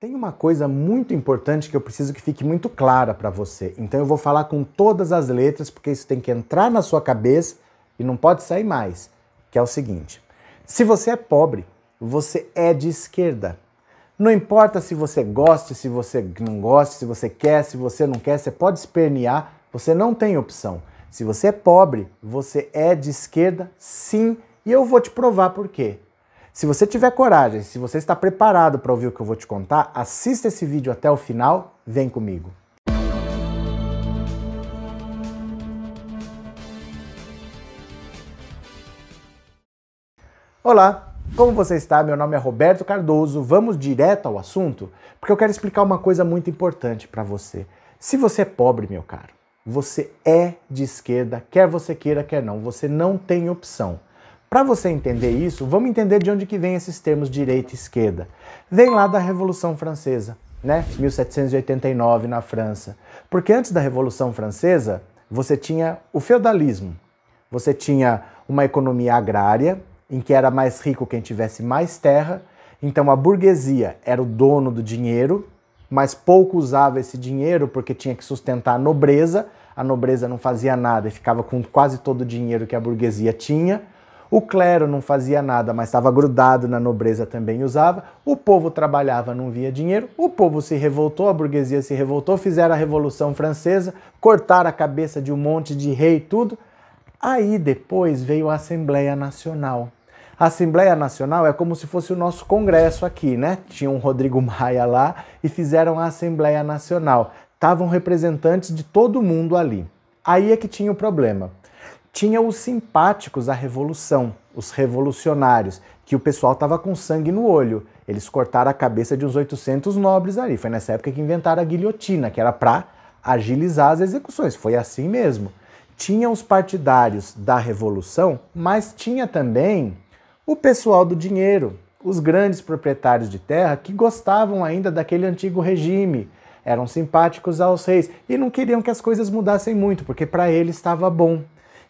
Tem uma coisa muito importante que eu preciso que fique muito clara para você. Então eu vou falar com todas as letras, porque isso tem que entrar na sua cabeça e não pode sair mais, que é o seguinte: se você é pobre, você é de esquerda. Não importa se você gosta, se você não gosta, se você quer, se você não quer, você pode espernear, você não tem opção. Se você é pobre, você é de esquerda, sim, e eu vou te provar por quê. Se você tiver coragem, se você está preparado para ouvir o que eu vou te contar, assista esse vídeo até o final, vem comigo. Olá, como você está? Meu nome é Roberto Cardoso. Vamos direto ao assunto, porque eu quero explicar uma coisa muito importante para você. Se você é pobre, meu caro, você é de esquerda, quer você queira, quer não, você não tem opção. Para você entender isso, vamos entender de onde que vem esses termos direita e esquerda. Vem lá da Revolução Francesa, né? 1789 na França. Porque antes da Revolução Francesa, você tinha o feudalismo. Você tinha uma economia agrária, em que era mais rico quem tivesse mais terra, então a burguesia era o dono do dinheiro, mas pouco usava esse dinheiro porque tinha que sustentar a nobreza. A nobreza não fazia nada e ficava com quase todo o dinheiro que a burguesia tinha. O clero não fazia nada, mas estava grudado na nobreza também usava. O povo trabalhava, não via dinheiro. O povo se revoltou, a burguesia se revoltou, fizeram a Revolução Francesa, cortaram a cabeça de um monte de rei e tudo. Aí depois veio a Assembleia Nacional. A Assembleia Nacional é como se fosse o nosso congresso aqui, né? Tinha um Rodrigo Maia lá e fizeram a Assembleia Nacional. Estavam representantes de todo mundo ali. Aí é que tinha o problema tinha os simpáticos à revolução, os revolucionários, que o pessoal tava com sangue no olho. Eles cortaram a cabeça de uns 800 nobres ali. Foi nessa época que inventaram a guilhotina, que era para agilizar as execuções. Foi assim mesmo. Tinha os partidários da revolução, mas tinha também o pessoal do dinheiro, os grandes proprietários de terra que gostavam ainda daquele antigo regime, eram simpáticos aos reis e não queriam que as coisas mudassem muito, porque para eles estava bom.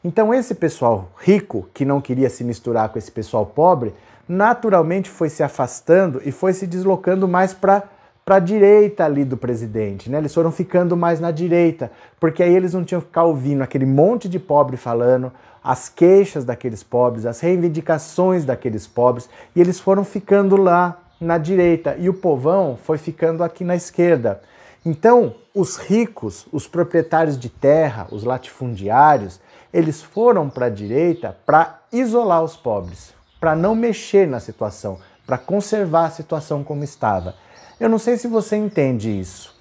Então, esse pessoal rico, que não queria se misturar com esse pessoal pobre, naturalmente foi se afastando e foi se deslocando mais para para a direita ali do presidente, né? Eles foram ficando mais na direita, porque aí eles não tinham que ficar ouvindo aquele monte de pobre falando, as queixas daqueles pobres, as reivindicações daqueles pobres, e eles foram ficando lá na direita, e o povão foi ficando aqui na esquerda. Então, os ricos, os proprietários de terra, os latifundiários, eles foram para a direita para isolar os pobres, para não mexer na situação, para conservar a situação como estava. Eu não sei se você entende isso.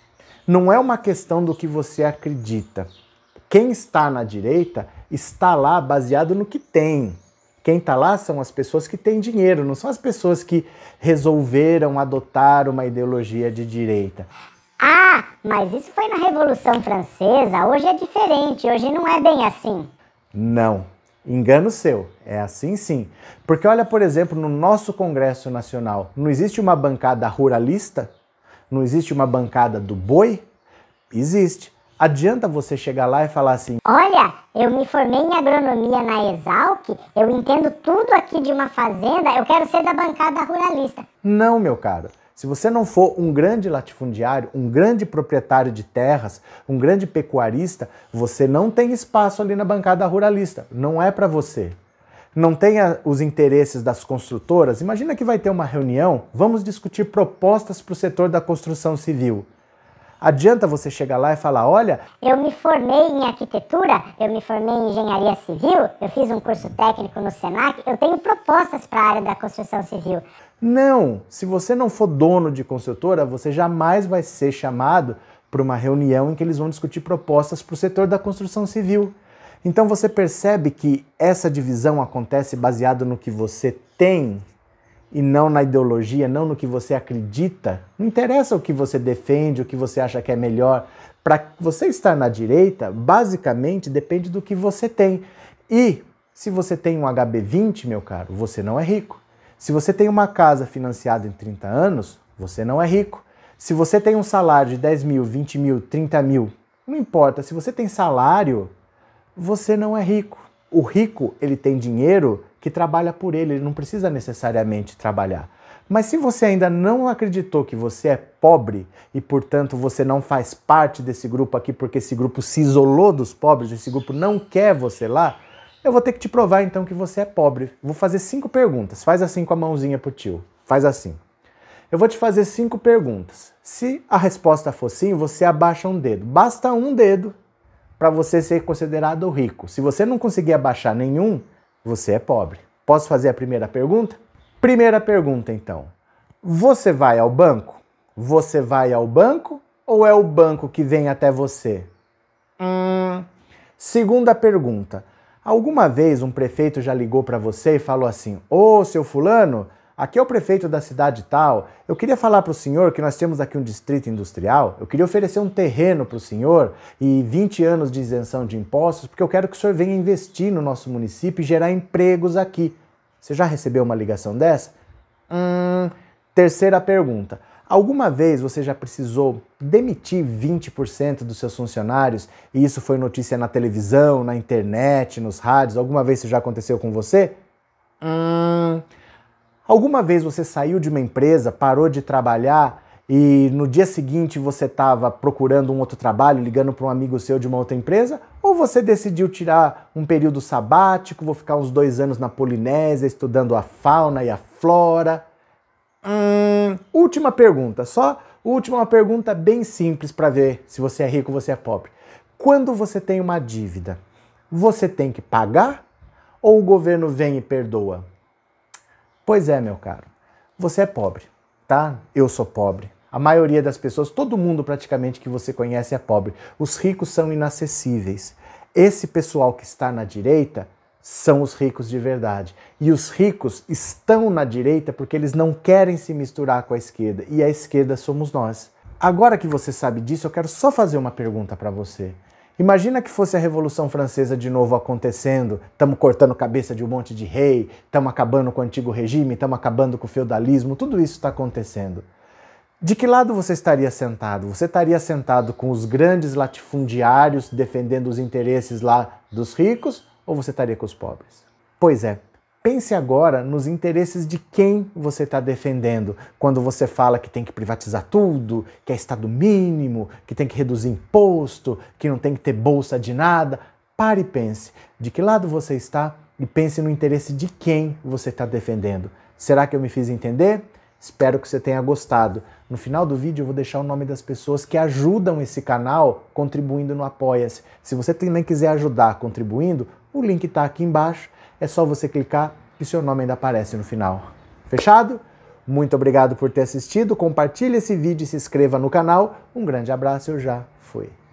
Não é uma questão do que você acredita. Quem está na direita está lá baseado no que tem. Quem está lá são as pessoas que têm dinheiro, não são as pessoas que resolveram adotar uma ideologia de direita. Ah, mas isso foi na Revolução Francesa, hoje é diferente, hoje não é bem assim. Não. Engano seu. É assim sim. Porque olha, por exemplo, no nosso Congresso Nacional, não existe uma bancada ruralista? Não existe uma bancada do boi? Existe. Adianta você chegar lá e falar assim: Olha, eu me formei em agronomia na Exalc, eu entendo tudo aqui de uma fazenda, eu quero ser da bancada ruralista. Não, meu caro. Se você não for um grande latifundiário, um grande proprietário de terras, um grande pecuarista, você não tem espaço ali na bancada ruralista. Não é para você. Não tenha os interesses das construtoras. Imagina que vai ter uma reunião, vamos discutir propostas para o setor da construção civil. Adianta você chegar lá e falar: olha, eu me formei em arquitetura, eu me formei em engenharia civil, eu fiz um curso técnico no SENAC, eu tenho propostas para a área da construção civil. Não! Se você não for dono de construtora, você jamais vai ser chamado para uma reunião em que eles vão discutir propostas para o setor da construção civil. Então você percebe que essa divisão acontece baseado no que você tem e não na ideologia, não no que você acredita. Não interessa o que você defende, o que você acha que é melhor. Para você estar na direita, basicamente depende do que você tem. E se você tem um HB20, meu caro, você não é rico. Se você tem uma casa financiada em 30 anos, você não é rico. Se você tem um salário de 10 mil, 20 mil, 30 mil, não importa. Se você tem salário, você não é rico. O rico, ele tem dinheiro que trabalha por ele, ele não precisa necessariamente trabalhar. Mas se você ainda não acreditou que você é pobre e, portanto, você não faz parte desse grupo aqui porque esse grupo se isolou dos pobres, esse grupo não quer você lá, eu vou ter que te provar então que você é pobre. Vou fazer cinco perguntas. Faz assim com a mãozinha pro tio. Faz assim. Eu vou te fazer cinco perguntas. Se a resposta for sim, você abaixa um dedo. Basta um dedo para você ser considerado rico. Se você não conseguir abaixar nenhum, você é pobre. Posso fazer a primeira pergunta? Primeira pergunta, então. Você vai ao banco? Você vai ao banco ou é o banco que vem até você? Hum. Segunda pergunta. Alguma vez um prefeito já ligou para você e falou assim: Ô, oh, seu fulano, aqui é o prefeito da cidade tal, eu queria falar para o senhor que nós temos aqui um distrito industrial, eu queria oferecer um terreno para o senhor e 20 anos de isenção de impostos, porque eu quero que o senhor venha investir no nosso município e gerar empregos aqui. Você já recebeu uma ligação dessa? Hum, terceira pergunta. Alguma vez você já precisou demitir 20% dos seus funcionários e isso foi notícia na televisão, na internet, nos rádios? Alguma vez isso já aconteceu com você? Hum. Alguma vez você saiu de uma empresa, parou de trabalhar e no dia seguinte você estava procurando um outro trabalho, ligando para um amigo seu de uma outra empresa? Ou você decidiu tirar um período sabático, vou ficar uns dois anos na Polinésia estudando a fauna e a flora? Hum, última pergunta, só última uma pergunta bem simples para ver se você é rico ou você é pobre. Quando você tem uma dívida, você tem que pagar ou o governo vem e perdoa? Pois é, meu caro. Você é pobre, tá? Eu sou pobre. A maioria das pessoas, todo mundo praticamente que você conhece é pobre. Os ricos são inacessíveis. Esse pessoal que está na direita são os ricos de verdade. E os ricos estão na direita porque eles não querem se misturar com a esquerda. E a esquerda somos nós. Agora que você sabe disso, eu quero só fazer uma pergunta para você. Imagina que fosse a Revolução Francesa de novo acontecendo, estamos cortando cabeça de um monte de rei, estamos acabando com o antigo regime, estamos acabando com o feudalismo, tudo isso está acontecendo. De que lado você estaria sentado? Você estaria sentado com os grandes latifundiários defendendo os interesses lá dos ricos ou você estaria com os pobres? Pois é, Pense agora nos interesses de quem você está defendendo quando você fala que tem que privatizar tudo, que é Estado mínimo, que tem que reduzir imposto, que não tem que ter bolsa de nada. Pare e pense de que lado você está e pense no interesse de quem você está defendendo. Será que eu me fiz entender? Espero que você tenha gostado. No final do vídeo eu vou deixar o nome das pessoas que ajudam esse canal contribuindo no Apoia-se. Se você também quiser ajudar contribuindo, o link está aqui embaixo é só você clicar que seu nome ainda aparece no final. Fechado? Muito obrigado por ter assistido, compartilhe esse vídeo e se inscreva no canal. Um grande abraço, eu já fui.